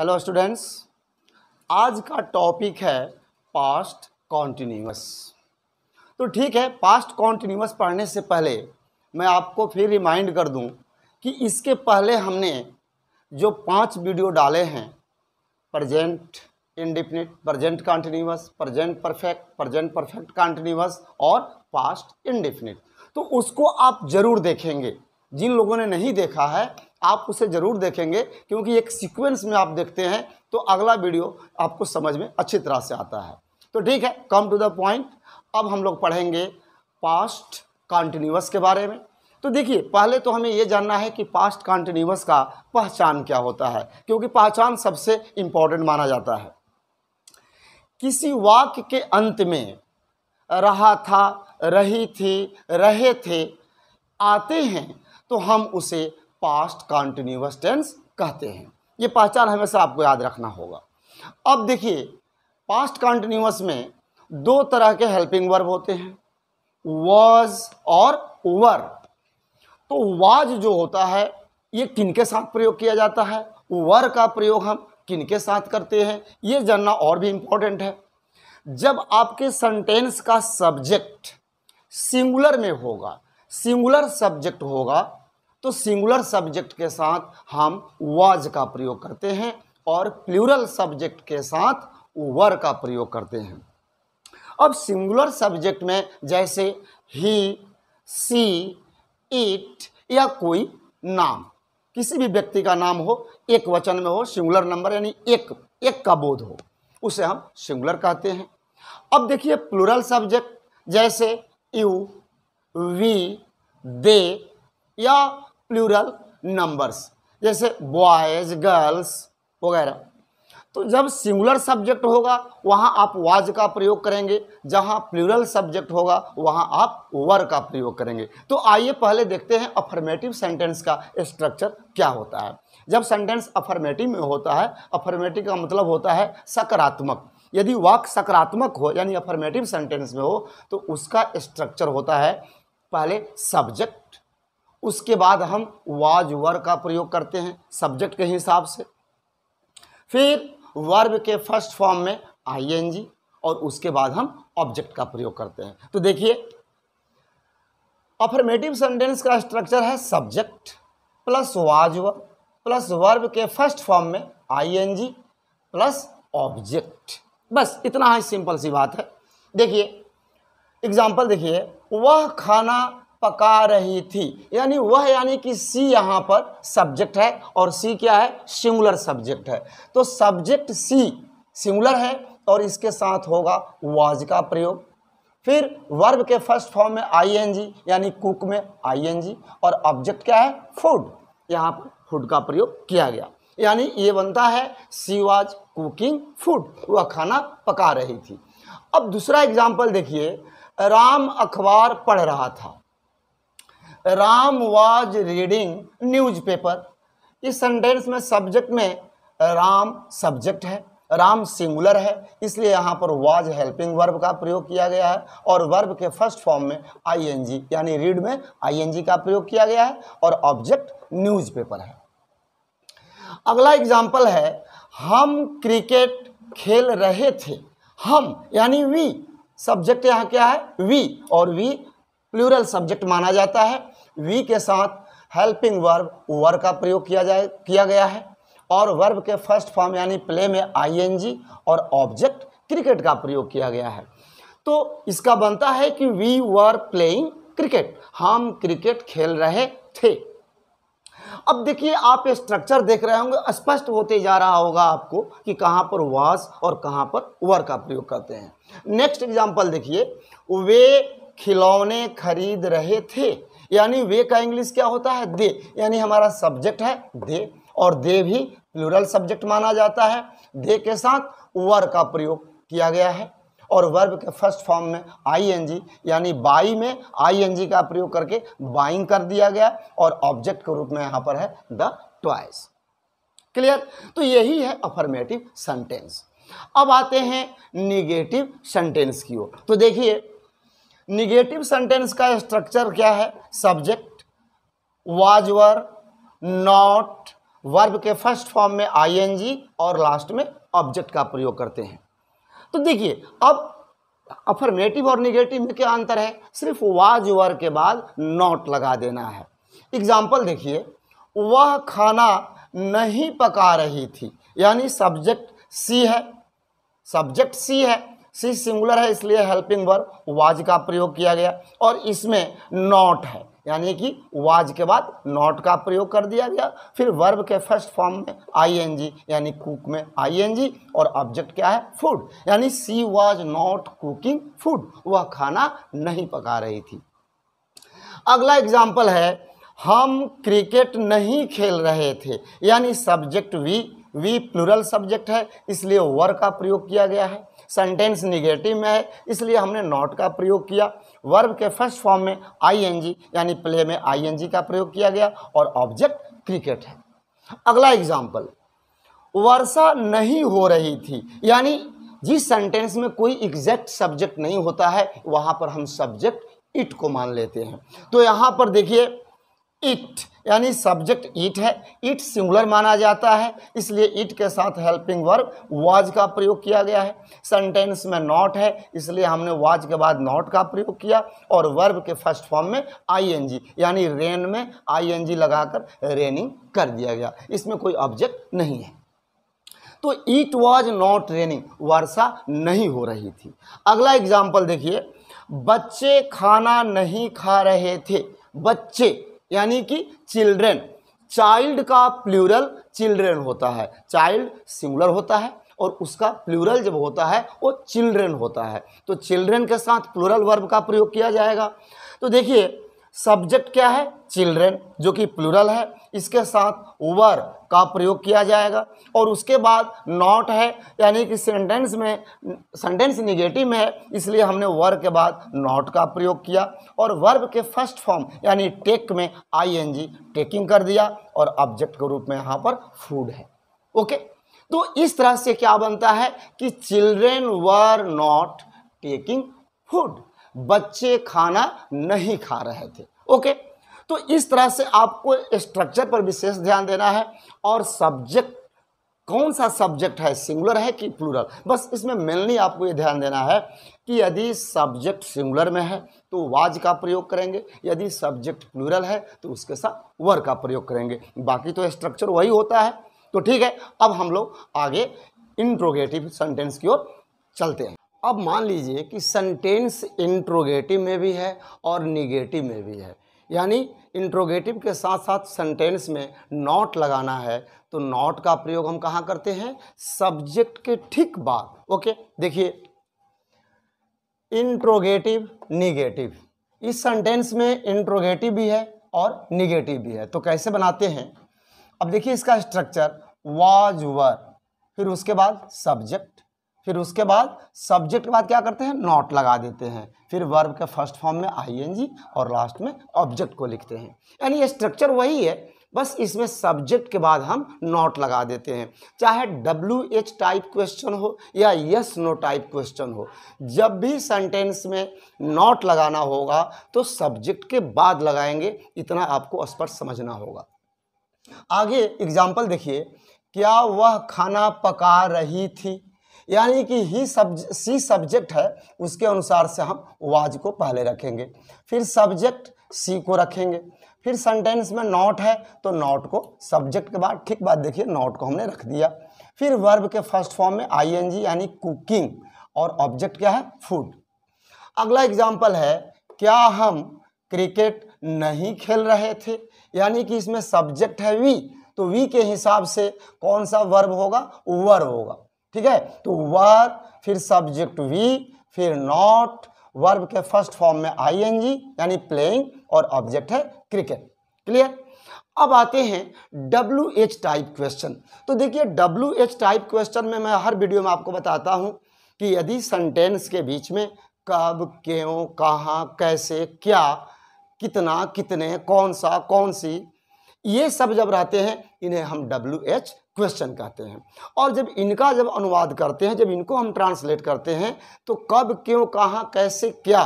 hello students आज का topic है पास्ट कॉन्टिन्यूस तो ठीक है पास्ट कॉन्टिन्यूस पढ़ने से पहले मैं आपको फिर रिमाइंड कर दूं कि इसके पहले हमने जो पांच वीडियो डाले हैं present indefinite present continuous present perfect present perfect continuous और पास्ट इंडिफिनिट तो उसको आप ज़रूर देखेंगे जिन लोगों ने नहीं देखा है आप उसे ज़रूर देखेंगे क्योंकि एक सीक्वेंस में आप देखते हैं तो अगला वीडियो आपको समझ में अच्छी तरह से आता है तो ठीक है कम टू द पॉइंट अब हम लोग पढ़ेंगे पास्ट कॉन्टिन्यूस के बारे में तो देखिए पहले तो हमें ये जानना है कि पास्ट कॉन्टिन्यूस का पहचान क्या होता है क्योंकि पहचान सबसे इम्पॉर्टेंट माना जाता है किसी वाक्य के अंत में रहा था रही थी रहे थे आते हैं तो हम उसे पास्ट कॉन्टिन्यूस टेंस कहते हैं ये पहचान हमेशा आपको याद रखना होगा अब देखिए पास्ट कॉन्टिन्यूस में दो तरह के हेल्पिंग वर्ब होते हैं वॉज और वर तो वाज जो होता है ये किन के साथ प्रयोग किया जाता है वर का प्रयोग हम किन के साथ करते हैं ये जानना और भी इम्पोर्टेंट है जब आपके सेंटेंस का सब्जेक्ट सिंगुलर में होगा सिंगुलर सब्जेक्ट होगा तो सिंगुलर सब्जेक्ट के साथ हम वाज का प्रयोग करते हैं और प्लूरल सब्जेक्ट के साथ वर का प्रयोग करते हैं अब सिंगुलर सब्जेक्ट में जैसे ही सी इट या कोई नाम किसी भी व्यक्ति का नाम हो एक वचन में हो सिंगुलर नंबर यानी एक एक का बोध हो उसे हम सिंगुलर कहते हैं अब देखिए प्लूरल सब्जेक्ट जैसे यू वी दे या प्लूरल नंबर्स जैसे बॉयज गर्ल्स वगैरह तो जब सिंगुलर सब्जेक्ट होगा वहाँ आप वाज का प्रयोग करेंगे जहाँ प्लूरल सब्जेक्ट होगा वहाँ आप वर का प्रयोग करेंगे तो आइए पहले देखते हैं अफर्मेटिव सेंटेंस का स्ट्रक्चर क्या होता है जब सेंटेंस अफर्मेटिव में होता है अफर्मेटिव का मतलब होता है सकारात्मक यदि वाक सकारात्मक हो यानी अफर्मेटिव सेंटेंस में हो तो उसका स्ट्रक्चर होता है पहले सब्जेक्ट उसके बाद हम वाज वर का प्रयोग करते हैं सब्जेक्ट के हिसाब से फिर वर्ब के फर्स्ट फॉर्म में आईएनजी और उसके बाद हम ऑब्जेक्ट का प्रयोग करते हैं तो देखिए अफर्मेटिव सेंटेंस का स्ट्रक्चर है subject plus was were plus verb के फर्स्ट फॉर्म में आईएनजी प्लस ऑब्जेक्ट बस इतना ही सिंपल सी बात है देखिए एग्जाम्पल देखिए वह खाना पका रही थी यानी वह यानी कि सी यहाँ पर सब्जेक्ट है और सी क्या है सिंगुलर सब्जेक्ट है तो सब्जेक्ट सी सिंगुलर है और इसके साथ होगा वाज का प्रयोग फिर वर्ब के फर्स्ट फॉर्म में आईएनजी यानी कुक में आईएनजी और ऑब्जेक्ट क्या है फूड यहाँ पर फूड का प्रयोग किया गया यानी ये बनता है सी वाज कुकिंग फूड वह खाना पका रही थी अब दूसरा एग्जाम्पल देखिए राम अखबार पढ़ रहा था राम वाज रीडिंग न्यूज़पेपर इस सेंटेंस में सब्जेक्ट में राम सब्जेक्ट है राम सिंगुलर है इसलिए यहाँ पर वाज हेल्पिंग वर्ब का प्रयोग किया गया है और वर्ब के फर्स्ट फॉर्म में आईएनजी यानी रीड में आईएनजी का प्रयोग किया गया है और ऑब्जेक्ट न्यूज़पेपर है अगला एग्जाम्पल है हम क्रिकेट खेल रहे थे हम यानी वी सब्जेक्ट यहाँ क्या है वी और वी प्लूरल सब्जेक्ट माना जाता है वी के साथ हेल्पिंग वर्ब वर का प्रयोग किया जाए किया गया है और वर्ब के फर्स्ट फॉर्म यानी प्ले में आईएनजी और ऑब्जेक्ट क्रिकेट का प्रयोग किया गया है तो इसका बनता है कि वी वर प्लेइंग क्रिकेट हम क्रिकेट खेल रहे थे अब देखिए आप ये स्ट्रक्चर देख रहे होंगे स्पष्ट होते जा रहा होगा आपको कि कहाँ पर वास और कहाँ पर वर का प्रयोग करते हैं नेक्स्ट एग्जाम्पल देखिए वे खिलौने खरीद रहे थे यानी वे का इंग्लिश क्या होता है दे यानी हमारा सब्जेक्ट है दे और दे भी प्लूरल सब्जेक्ट माना जाता है दे के साथ वर का प्रयोग किया गया है और वर्ब के फर्स्ट फॉर्म में आईएनजी यानी बाई में आईएनजी का प्रयोग करके बाइंग कर दिया गया और ऑब्जेक्ट के रूप में यहाँ पर है द ट्वाइस क्लियर तो यही है अफर्मेटिव सेंटेंस अब आते हैं निगेटिव सेंटेंस की ओर तो देखिए निगेटिव सेंटेंस का स्ट्रक्चर क्या है subject was were not verb के फर्स्ट फॉर्म में आईएनजी और लास्ट में ऑब्जेक्ट का प्रयोग करते हैं तो देखिए अब अफर्मेटिव और निगेटिव में क्या अंतर है सिर्फ वाज वर के बाद नॉट लगा देना है एग्जाम्पल देखिए वह खाना नहीं पका रही थी यानी सब्जेक्ट सी है सब्जेक्ट सी है सी सिंगुलर है इसलिए हेल्पिंग वर्ब वाज का प्रयोग किया गया और इसमें नॉट है यानी कि वाज के बाद नॉट का प्रयोग कर दिया गया फिर वर्ब के फर्स्ट फॉर्म में आईएनजी यानी कुक में आईएनजी और ऑब्जेक्ट क्या है फूड यानी she was not cooking food वह खाना नहीं पका रही थी अगला एग्जाम्पल है हम क्रिकेट नहीं खेल रहे थे यानी subject we we plural subject है इसलिए वर का प्रयोग किया गया है सेंटेंस निगेटिव में है इसलिए हमने नॉट का प्रयोग किया वर्ब के फर्स्ट फॉर्म में आईएनजी यानी प्ले में आईएनजी का प्रयोग किया गया और ऑब्जेक्ट क्रिकेट है अगला एग्जाम्पल वर्षा नहीं हो रही थी यानी जिस सेंटेंस में कोई एग्जैक्ट सब्जेक्ट नहीं होता है वहां पर हम सब्जेक्ट इट को मान लेते हैं तो यहाँ पर देखिए इट यानी सब्जेक्ट इट है इट सिंगुलर माना जाता है इसलिए इट के साथ हेल्पिंग वर्ब वाज का प्रयोग किया गया है सेंटेंस में नॉट है इसलिए हमने वाज के बाद नॉट का प्रयोग किया और वर्ब के फर्स्ट फॉर्म में आईएनजी यानी रेन में आईएनजी लगाकर रेनिंग कर दिया गया इसमें कोई ऑब्जेक्ट नहीं है तो इट वॉज नॉट रेनिंग वर्षा नहीं हो रही थी अगला एग्जाम्पल देखिए बच्चे खाना नहीं खा रहे थे बच्चे यानी कि चिल्ड्रेन चाइल्ड का प्लूरल चिल्ड्रेन होता है चाइल्ड सिंगुलर होता है और उसका प्लूरल जब होता है वो चिल्ड्रेन होता है तो चिल्ड्रेन के साथ प्लूरल वर्ब का प्रयोग किया जाएगा तो देखिए सब्जेक्ट क्या है चिल्ड्रेन जो कि प्लूरल है इसके साथ वर का प्रयोग किया जाएगा और उसके बाद नॉट है यानी कि सेंटेंस में सेंटेंस निगेटिव में है इसलिए हमने वर के बाद नॉट का प्रयोग किया और वर्ब के फर्स्ट फॉर्म यानी टेक में आईएनजी टेकिंग कर दिया और ऑब्जेक्ट के रूप में यहाँ पर फूड है ओके तो इस तरह से क्या बनता है कि children were not taking food बच्चे खाना नहीं खा रहे थे ओके तो इस तरह से आपको स्ट्रक्चर पर विशेष ध्यान देना है और सब्जेक्ट कौन सा सब्जेक्ट है सिंगुलर है कि प्लूरल बस इसमें मेनली आपको ये ध्यान देना है कि यदि सब्जेक्ट सिंगुलर में है तो वाज का प्रयोग करेंगे यदि सब्जेक्ट प्लूरल है तो उसके साथ वर का प्रयोग करेंगे बाकी तो स्ट्रक्चर वही होता है तो ठीक है अब हम लोग आगे इंट्रोगेटिव सेंटेंस की ओर चलते हैं अब मान लीजिए कि सेंटेंस इंट्रोगेटिव में भी है और निगेटिव में भी है यानी इंट्रोगेटिव के साथ साथ सेंटेंस में नॉट लगाना है तो नॉट का प्रयोग हम कहाँ करते हैं सब्जेक्ट के ठीक बाद ओके देखिए इंट्रोगेटिव निगेटिव इस सेंटेंस में इंट्रोगेटिव भी है और निगेटिव भी है तो कैसे बनाते हैं अब देखिए इसका स्ट्रक्चर वाज वर फिर उसके बाद सब्जेक्ट फिर उसके बाद सब्जेक्ट के बाद क्या करते हैं नॉट लगा देते हैं फिर वर्ब के फर्स्ट फॉर्म में आईएनजी और लास्ट में ऑब्जेक्ट को लिखते हैं यानी ये स्ट्रक्चर वही है बस इसमें सब्जेक्ट के बाद हम नॉट लगा देते हैं चाहे डब्ल्यू एच टाइप क्वेश्चन हो या यस नो टाइप क्वेश्चन हो जब भी सेंटेंस में नॉट लगाना होगा तो सब्जेक्ट के बाद लगाएंगे इतना आपको स्पष्ट समझना होगा आगे एग्जाम्पल देखिए क्या वह खाना पका रही थी यानी कि ही सब्ज सी सब्जेक्ट है उसके अनुसार से हम वाज को पहले रखेंगे फिर सब्जेक्ट सी को रखेंगे फिर सेंटेंस में नॉट है तो नॉट को सब्जेक्ट के बाद ठीक बात देखिए नॉट को हमने रख दिया फिर वर्ब के फर्स्ट फॉर्म में आईएनजी यानी कुकिंग और ऑब्जेक्ट क्या है फूड अगला एग्जाम्पल है क्या हम क्रिकेट नहीं खेल रहे थे यानी कि इसमें सब्जेक्ट है वी तो वी के हिसाब से कौन सा वर्ब होगा वर्ब होगा ठीक है तो वर फिर सब्जेक्ट वी फिर नॉट वर्ब के फर्स्ट फॉर्म में आईएनजी यानी प्लेइंग और ऑब्जेक्ट है क्रिकेट क्लियर अब आते हैं डब्ल्यू एच टाइप क्वेश्चन तो देखिए डब्ल्यू एच टाइप क्वेश्चन में मैं हर वीडियो में आपको बताता हूं कि यदि सेंटेंस के बीच में कब क्यों कहाँ कैसे क्या कितना कितने कौन सा कौन सी ये सब जब रहते हैं इन्हें हम डब्ल्यू एच क्वेश्चन कहते हैं और जब इनका जब अनुवाद करते हैं जब इनको हम ट्रांसलेट करते हैं तो कब क्यों कहाँ कैसे क्या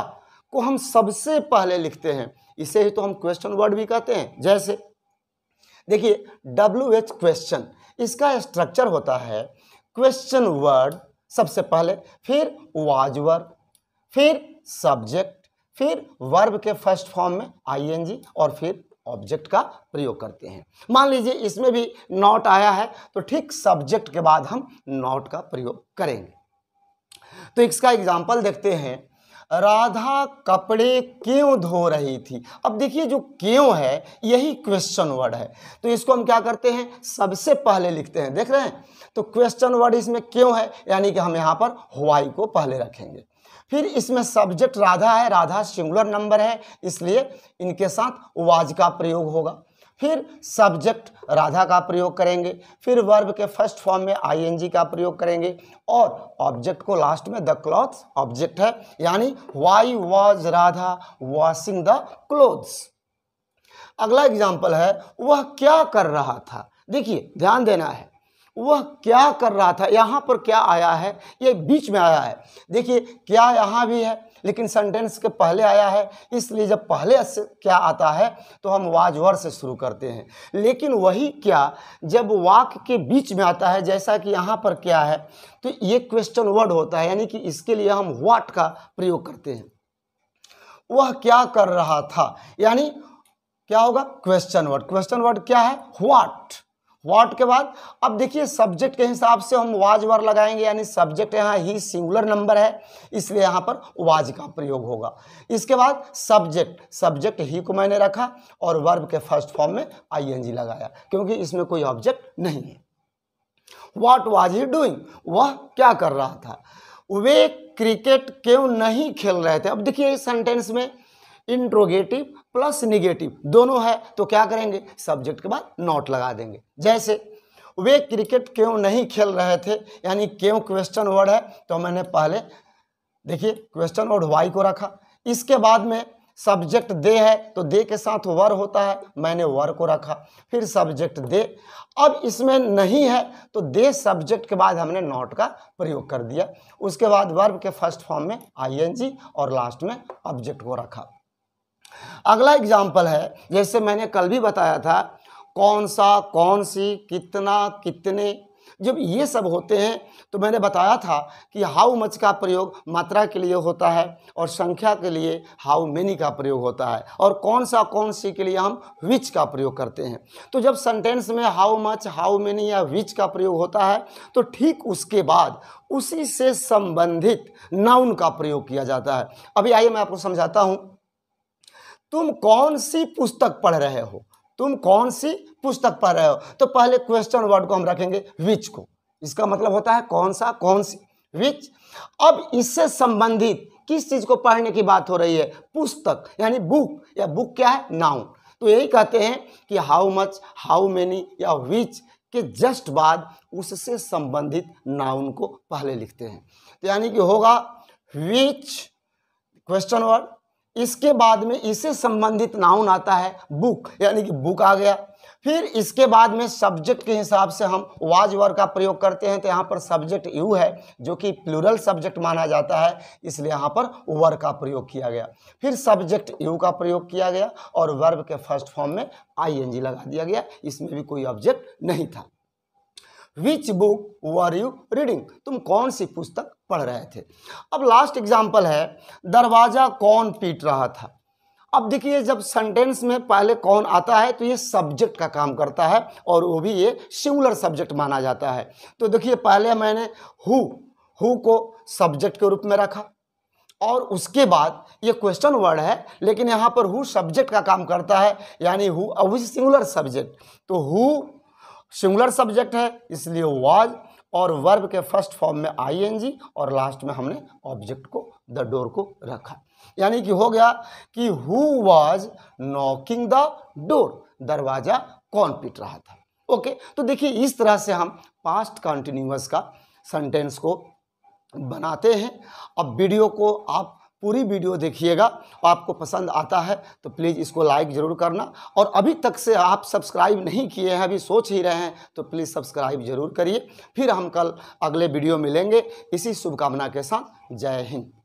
को हम सबसे पहले लिखते हैं इसे ही तो हम क्वेश्चन वर्ड भी कहते हैं जैसे देखिए डब्ल्यू एच क्वेश्चन इसका स्ट्रक्चर होता है क्वेश्चन वर्ड सबसे पहले फिर वाज वर्ब फिर सब्जेक्ट फिर वर्ब के फर्स्ट फॉर्म में आईएनजी और फिर ऑब्जेक्ट का प्रयोग करते हैं मान लीजिए इसमें भी नॉट आया है तो ठीक सब्जेक्ट के बाद हम नॉट का प्रयोग करेंगे तो इसका एग्जाम्पल देखते हैं राधा कपड़े क्यों धो रही थी अब देखिए जो क्यों है यही क्वेश्चन वर्ड है तो इसको हम क्या करते हैं सबसे पहले लिखते हैं देख रहे हैं तो क्वेश्चन वर्ड इसमें क्यों है यानी कि हम यहाँ पर हवाई को पहले रखेंगे फिर इसमें सब्जेक्ट राधा है राधा सिंगुलर नंबर है इसलिए इनके साथ वाज का प्रयोग होगा फिर सब्जेक्ट राधा का प्रयोग करेंगे फिर वर्ब के फर्स्ट फॉर्म में आईएनजी का प्रयोग करेंगे और ऑब्जेक्ट को लास्ट में द क्लॉथ्स ऑब्जेक्ट है यानी why was Radha washing the clothes अगला एग्जाम्पल है वह क्या कर रहा था देखिए ध्यान देना है वह क्या कर रहा था यहाँ पर क्या आया है ये बीच में आया है देखिए क्या यहाँ भी है लेकिन सेंटेंस के पहले आया है इसलिए जब पहले क्या आता है तो हम वाजवर से शुरू करते हैं लेकिन वही क्या जब वाक के बीच में आता है जैसा कि यहाँ पर क्या है तो ये क्वेश्चन वर्ड होता है यानी कि इसके लिए हम वाट का प्रयोग करते हैं वह क्या कर रहा था यानी क्या होगा क्वेश्चन वर्ड क्वेश्चन वर्ड क्या है व्हाट वॉट के बाद अब देखिए सब्जेक्ट के हिसाब से हम वाज वर लगाएंगे यानी सब्जेक्ट यहाँ ही सिंगुलर नंबर है इसलिए यहाँ पर वाज का प्रयोग होगा इसके बाद सब्जेक्ट सब्जेक्ट ही को मैंने रखा और वर्ब के फर्स्ट फॉर्म में आईएनजी लगाया क्योंकि इसमें कोई ऑब्जेक्ट नहीं है वॉट वाज ही डूइंग वह क्या कर रहा था वे क्रिकेट क्यों नहीं खेल रहे थे अब देखिए इस सेंटेंस में इंट्रोगेटिव प्लस निगेटिव दोनों है तो क्या करेंगे सब्जेक्ट के बाद नॉट लगा देंगे जैसे वे क्रिकेट क्यों नहीं खेल रहे थे यानी क्यों क्वेश्चन वर्ड है तो मैंने पहले देखिए क्वेश्चन वर्ड वाई को रखा इसके बाद में सब्जेक्ट दे है तो दे के साथ वर होता है मैंने वर को रखा फिर सब्जेक्ट दे अब इसमें नहीं है तो दे सब्जेक्ट के बाद हमने नॉट का प्रयोग कर दिया उसके बाद वर्ब के फर्स्ट फॉर्म में आईएनजी और लास्ट में ऑब्जेक्ट को रखा अगला एग्जाम्पल है जैसे मैंने कल भी बताया था कौन सा कौन सी कितना कितने जब ये सब होते हैं तो मैंने बताया था कि हाउ मच का प्रयोग मात्रा के लिए होता है और संख्या के लिए हाउ मेनी का प्रयोग होता है और कौन सा कौन सी के लिए हम विच का प्रयोग करते हैं तो जब सेंटेंस में हाउ मच हाउ मेनी या विच का प्रयोग होता है तो ठीक उसके बाद उसी से संबंधित नाउन का प्रयोग किया जाता है अभी आइए मैं आपको समझाता हूँ तुम कौन सी पुस्तक पढ़ रहे हो तुम कौन सी पुस्तक पढ़ रहे हो तो पहले क्वेश्चन वर्ड को हम रखेंगे विच को इसका मतलब होता है कौन सा कौन सी विच अब इससे संबंधित किस चीज़ को पढ़ने की बात हो रही है पुस्तक यानी बुक या बुक क्या है नाउन तो यही कहते हैं कि हाउ मच हाउ मेनी या विच के जस्ट बाद उससे संबंधित नाउन को पहले लिखते हैं तो यानी कि होगा विच क्वेश्चन वर्ड इसके बाद में इसे संबंधित नाउन आता है बुक यानी कि बुक आ गया फिर इसके बाद में सब्जेक्ट के हिसाब से हम वाज वर्ग का प्रयोग करते हैं तो यहाँ पर सब्जेक्ट यू है जो कि प्लूरल सब्जेक्ट माना जाता है इसलिए यहाँ पर वर्ग का प्रयोग किया गया फिर सब्जेक्ट यू का प्रयोग किया गया और वर्ब के फर्स्ट फॉर्म में आईएनजी लगा दिया गया इसमें भी कोई ऑब्जेक्ट नहीं था which book were you reading तुम कौन सी पुस्तक पढ़ रहे थे अब लास्ट एग्जाम्पल है दरवाज़ा कौन पीट रहा था अब देखिए जब सेंटेंस में पहले कौन आता है तो ये सब्जेक्ट का काम करता है और वो भी ये सिंगुलर सब्जेक्ट माना जाता है तो देखिए पहले मैंने हु हु को सब्जेक्ट के रूप में रखा और उसके बाद ये क्वेश्चन वर्ड है लेकिन यहाँ पर हु सब्जेक्ट का काम करता है यानी हु अब सिंगुलर सब्जेक्ट तो हु सिंगुलर सब्जेक्ट है इसलिए वाज और वर्ब के फर्स्ट फॉर्म में आईएनजी और लास्ट में हमने ऑब्जेक्ट को द डोर को रखा यानी कि हो गया कि who was knocking the door दरवाज़ा कौन पीट रहा था ओके तो देखिए इस तरह से हम पास्ट कंटिन्यूस का सेंटेंस को बनाते हैं अब वीडियो को आप पूरी वीडियो देखिएगा और आपको पसंद आता है तो प्लीज़ इसको लाइक ज़रूर करना और अभी तक से आप सब्सक्राइब नहीं किए हैं अभी सोच ही रहे हैं तो प्लीज़ सब्सक्राइब ज़रूर करिए फिर हम कल अगले वीडियो मिलेंगे इसी शुभकामना के साथ जय हिंद